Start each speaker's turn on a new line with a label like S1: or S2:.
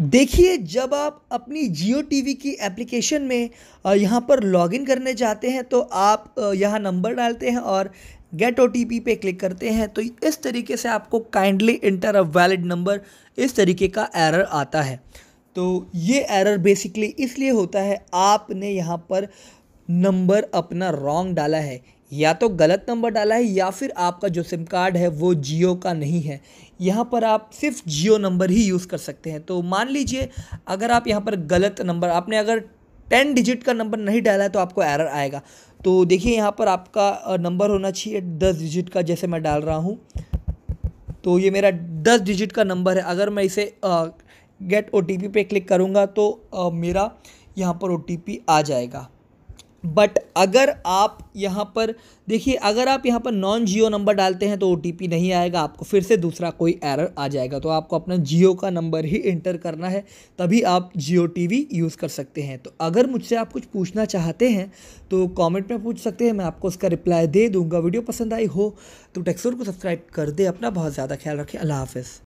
S1: देखिए जब आप अपनी जियो टी की एप्लीकेशन में यहाँ पर लॉगिन करने जाते हैं तो आप यहाँ नंबर डालते हैं और गेट ओ पे क्लिक करते हैं तो इस तरीके से आपको kindly enter a valid number इस तरीके का एरर आता है तो ये एरर बेसिकली इसलिए होता है आपने यहाँ पर नंबर अपना रॉन्ग डाला है या तो गलत नंबर डाला है या फिर आपका जो सिम कार्ड है वो जियो का नहीं है यहाँ पर आप सिर्फ जियो नंबर ही यूज़ कर सकते हैं तो मान लीजिए अगर आप यहाँ पर गलत नंबर आपने अगर टेन डिजिट का नंबर नहीं डाला है तो आपको एरर आएगा तो देखिए यहाँ पर आपका नंबर होना चाहिए दस डिजिट का जैसे मैं डाल रहा हूँ तो ये मेरा दस डिजिट का नंबर है अगर मैं इसे गेट ओ पे क्लिक करूँगा तो आ, मेरा यहाँ पर ओ आ जाएगा बट अगर आप यहाँ पर देखिए अगर आप यहाँ पर नॉन जियो नंबर डालते हैं तो ओ नहीं आएगा आपको फिर से दूसरा कोई एरर आ जाएगा तो आपको अपना जियो का नंबर ही इंटर करना है तभी आप जियो टी यूज़ कर सकते हैं तो अगर मुझसे आप कुछ पूछना चाहते हैं तो कमेंट में पूछ सकते हैं मैं आपको उसका रिप्लाई दे दूँगा वीडियो पसंद आई हो तो टेक्सोर को सब्सक्राइब कर दे अपना बहुत ज़्यादा ख्याल रखें अल्लाह हाफ़